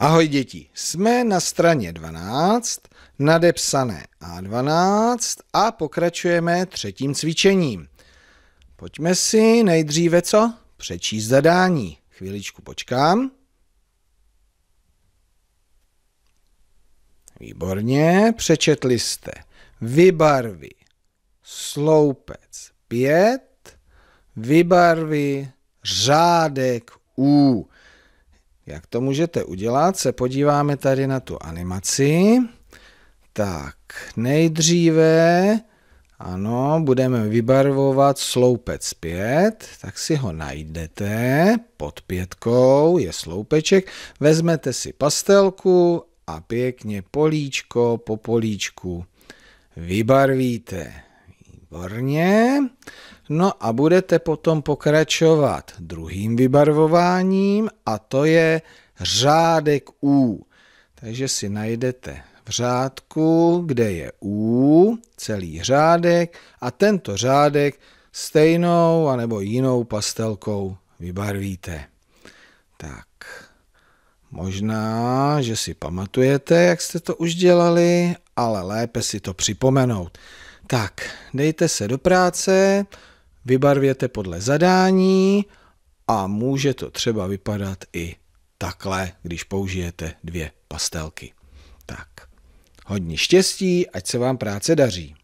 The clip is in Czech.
Ahoj děti, jsme na straně 12, nadepsané A12 a pokračujeme třetím cvičením. Pojďme si nejdříve co? Přečíst zadání. Chviličku počkám. Výborně, přečetli jste. Vybarvi sloupec 5, vybarvi řádek U. Jak to můžete udělat, se podíváme tady na tu animaci. Tak, nejdříve, ano, budeme vybarvovat sloupec 5, tak si ho najdete, pod pětkou je sloupeček, vezmete si pastelku a pěkně políčko po políčku vybarvíte. Výborně. No a budete potom pokračovat druhým vybarvováním a to je řádek U. Takže si najdete v řádku, kde je U, celý řádek a tento řádek stejnou anebo jinou pastelkou vybarvíte. Tak, možná, že si pamatujete, jak jste to už dělali, ale lépe si to připomenout. Tak, dejte se do práce, vybarvěte podle zadání a může to třeba vypadat i takhle, když použijete dvě pastelky. Tak, hodně štěstí, ať se vám práce daří.